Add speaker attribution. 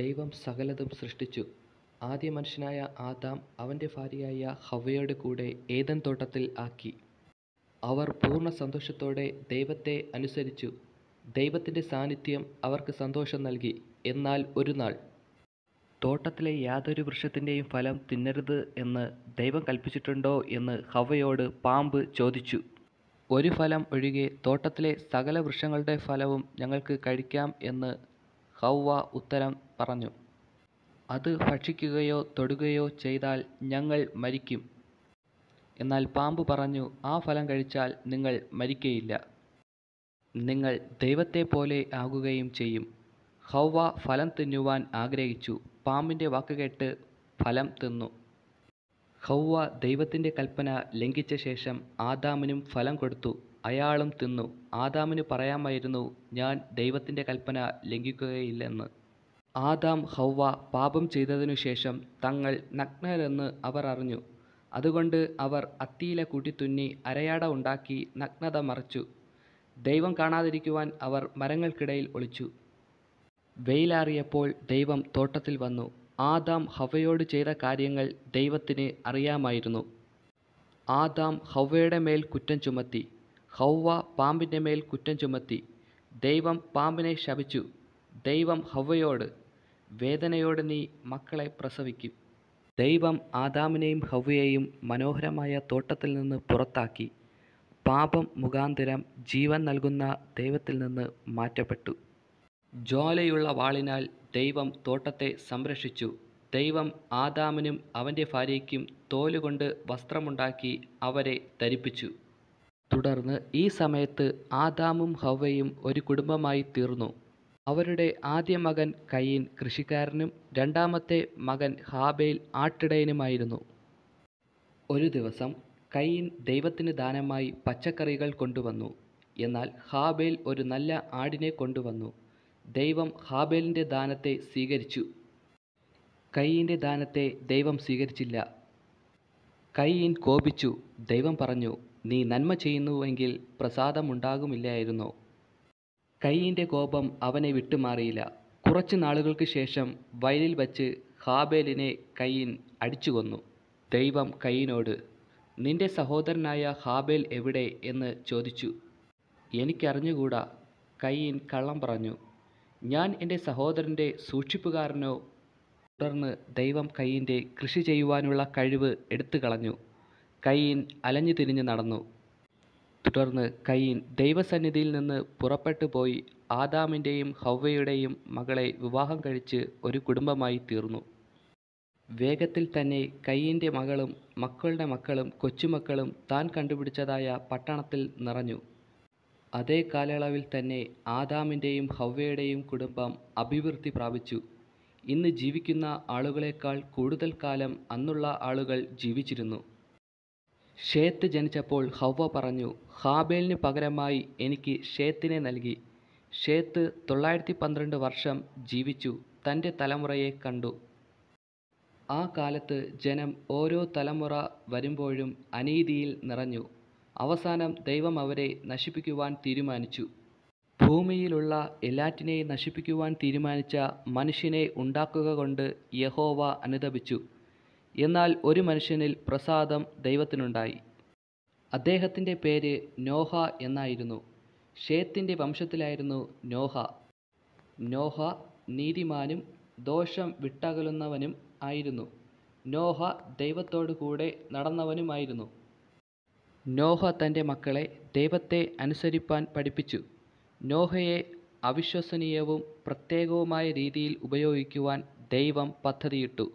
Speaker 1: ദൈവം സകലതും സൃഷ്ടിച്ചു ആദ്യ മനുഷ്യനായ ആദാം അവൻ്റെ ഭാര്യയായ ഹവയുടെ കൂടെ ഏതൻ തോട്ടത്തിൽ ആക്കി അവർ പൂർണ്ണ സന്തോഷത്തോടെ ദൈവത്തെ അനുസരിച്ചു ദൈവത്തിൻ്റെ സാന്നിധ്യം അവർക്ക് സന്തോഷം നൽകി എന്നാൽ ഒരു നാൾ തോട്ടത്തിലെ യാതൊരു വൃക്ഷത്തിൻ്റെയും ഫലം തിന്നരുത് എന്ന് ദൈവം കൽപ്പിച്ചിട്ടുണ്ടോ എന്ന് ഹവയോട് പാമ്പ് ചോദിച്ചു ഒരു ഫലം ഒഴികെ തോട്ടത്തിലെ സകല വൃക്ഷങ്ങളുടെ ഫലവും ഞങ്ങൾക്ക് കഴിക്കാം എന്ന് ഹൗവ ഉത്തരം പറഞ്ഞു അത് ഭക്ഷിക്കുകയോ തൊടുകയോ ചെയ്താൽ ഞങ്ങൾ മരിക്കും എന്നാൽ പാമ്പ് പറഞ്ഞു ആ ഫലം കഴിച്ചാൽ നിങ്ങൾ മരിക്കയില്ല നിങ്ങൾ ദൈവത്തെ പോലെ ആകുകയും ചെയ്യും ഹൗവ ഫലം തിന്നുവാൻ ആഗ്രഹിച്ചു പാമ്പിൻ്റെ വാക്കുകേട്ട് ഫലം തിന്നു ഹൗവ ദൈവത്തിൻ്റെ കൽപ്പന ലംഘിച്ച ശേഷം ആദാമിനും ഫലം കൊടുത്തു അയാളും തിന്നു ആദാമിന് പറയാമായിരുന്നു ഞാൻ ദൈവത്തിൻ്റെ കൽപ്പന ലംഘിക്കുകയില്ലെന്ന് ആദാം ഹൗവ പാപം ചെയ്തതിനു ശേഷം തങ്ങൾ നഗ്നരെന്ന് അവർ അറിഞ്ഞു അതുകൊണ്ട് അവർ അത്തിയില കൂട്ടിത്തുന്നി അരയാട ഉണ്ടാക്കി നഗ്നത മറച്ചു ദൈവം കാണാതിരിക്കുവാൻ അവർ മരങ്ങൾക്കിടയിൽ ഒളിച്ചു വെയിലാറിയപ്പോൾ ദൈവം തോട്ടത്തിൽ വന്നു ആദാം ഹവയോട് ചെയ്ത കാര്യങ്ങൾ ദൈവത്തിന് അറിയാമായിരുന്നു ആദാം ഹവയുടെ മേൽ കുറ്റം ചുമത്തി ഹൗവ പാമ്പിൻ്റെ മേൽ കുറ്റം ചുമത്തി ദൈവം പാമ്പിനെ ശപിച്ചു ദൈവം ഹൗവയോട് വേദനയോടെ നീ മക്കളെ പ്രസവിക്കും ദൈവം ആദാമിനെയും ഹൗവയെയും മനോഹരമായ തോട്ടത്തിൽ നിന്ന് പുറത്താക്കി പാപം മുഖാന്തരം ജീവൻ നൽകുന്ന ദൈവത്തിൽ നിന്ന് മാറ്റപ്പെട്ടു ജോലയുള്ള വാളിനാൽ ദൈവം തോട്ടത്തെ സംരക്ഷിച്ചു ദൈവം ആദാമിനും അവൻ്റെ ഭാര്യയ്ക്കും തോലുകൊണ്ട് വസ്ത്രമുണ്ടാക്കി അവരെ ധരിപ്പിച്ചു തുടർന്ന് ഈ സമയത്ത് ആദാമും ഹവ്വയും ഒരു കുടുംബമായി തീർന്നു അവരുടെ ആദ്യ മകൻ കയീൻ കൃഷിക്കാരനും രണ്ടാമത്തെ മകൻ ഹാബേൽ ആട്ടിടയനുമായിരുന്നു ഒരു ദിവസം കയ്യിൻ ദൈവത്തിന് ദാനമായി പച്ചക്കറികൾ കൊണ്ടുവന്നു എന്നാൽ ഹാബേൽ ഒരു നല്ല ആടിനെ കൊണ്ടുവന്നു ദൈവം ഹാബേലിൻ്റെ ദാനത്തെ സ്വീകരിച്ചു കയ്യിൻ്റെ ദാനത്തെ ദൈവം സ്വീകരിച്ചില്ല കയ്യിൻ കോപിച്ചു ദൈവം പറഞ്ഞു നീ നന്മ ചെയ്യുന്നുവെങ്കിൽ പ്രസാദമുണ്ടാകുമില്ലായിരുന്നോ കയ്യിൻ്റെ കോപം അവനെ വിട്ടുമാറിയില്ല കുറച്ച് നാളുകൾക്ക് ശേഷം വയലിൽ വച്ച് ഹാബേലിനെ കയ്യിൻ അടിച്ചു കൊന്നു ദൈവം കയ്യിനോട് നിന്റെ സഹോദരനായ ഹാബേൽ എവിടെ എന്ന് ചോദിച്ചു എനിക്കറിഞ്ഞുകൂടാ കയ്യിൻ കള്ളം പറഞ്ഞു ഞാൻ എൻ്റെ സഹോദരൻ്റെ സൂക്ഷിപ്പുകാരനോ തുടർന്ന് ദൈവം കയ്യിൻ്റെ കൃഷി ചെയ്യുവാനുള്ള കഴിവ് എടുത്തു കളഞ്ഞു കയീൻ അലഞ്ഞു തിരിഞ്ഞ് നടന്നു തുടർന്ന് കയീൻ ദൈവസന്നിധിയിൽ നിന്ന് പുറപ്പെട്ടു പോയി ആദാമിൻ്റെയും ഹൗവയുടെയും മകളെ വിവാഹം കഴിച്ച് ഒരു കുടുംബമായി തീർന്നു വേഗത്തിൽ തന്നെ കയ്യിൻ്റെ മകളും മക്കളുടെ മക്കളും കൊച്ചുമക്കളും താൻ കണ്ടുപിടിച്ചതായ പട്ടണത്തിൽ നിറഞ്ഞു അതേ കാലയളവിൽ തന്നെ ആദാമിൻ്റെയും ഹൗവയുടെയും കുടുംബം അഭിവൃദ്ധി പ്രാപിച്ചു ഇന്ന് ജീവിക്കുന്ന ആളുകളേക്കാൾ കൂടുതൽ കാലം അന്നുള്ള ആളുകൾ ജീവിച്ചിരുന്നു ഷേത്ത് ജനിച്ചപ്പോൾ ഹവ്വ പറഞ്ഞു ഹാബേലിന് പകരമായി എനിക്ക് ഷേത്തിനെ നൽകി ഷേത്ത് തൊള്ളായിരത്തി പന്ത്രണ്ട് വർഷം ജീവിച്ചു തൻ്റെ തലമുറയെ കണ്ടു ആ കാലത്ത് ജനം ഓരോ തലമുറ വരുമ്പോഴും അനീതിയിൽ നിറഞ്ഞു അവസാനം ദൈവം അവരെ നശിപ്പിക്കുവാൻ തീരുമാനിച്ചു ഭൂമിയിലുള്ള എല്ലാറ്റിനെയും നശിപ്പിക്കുവാൻ തീരുമാനിച്ച മനുഷ്യനെ ഉണ്ടാക്കുക കൊണ്ട് യഹോവ അനുദപിച്ചു എന്നാൽ ഒരു മനുഷ്യനിൽ പ്രസാദം ദൈവത്തിനുണ്ടായി അദ്ദേഹത്തിൻ്റെ പേര് നോഹ എന്നായിരുന്നു ഷേത്തിൻ്റെ വംശത്തിലായിരുന്നു നോഹ നോഹ നീതിമാനും ദോഷം വിട്ടകലുന്നവനും ആയിരുന്നു നോഹ ദൈവത്തോടു കൂടെ നടന്നവനുമായിരുന്നു നോഹ തൻ്റെ മക്കളെ ദൈവത്തെ അനുസരിപ്പാൻ പഠിപ്പിച്ചു നോഹയെ അവിശ്വസനീയവും പ്രത്യേകവുമായ രീതിയിൽ ഉപയോഗിക്കുവാൻ ദൈവം പദ്ധതിയിട്ടു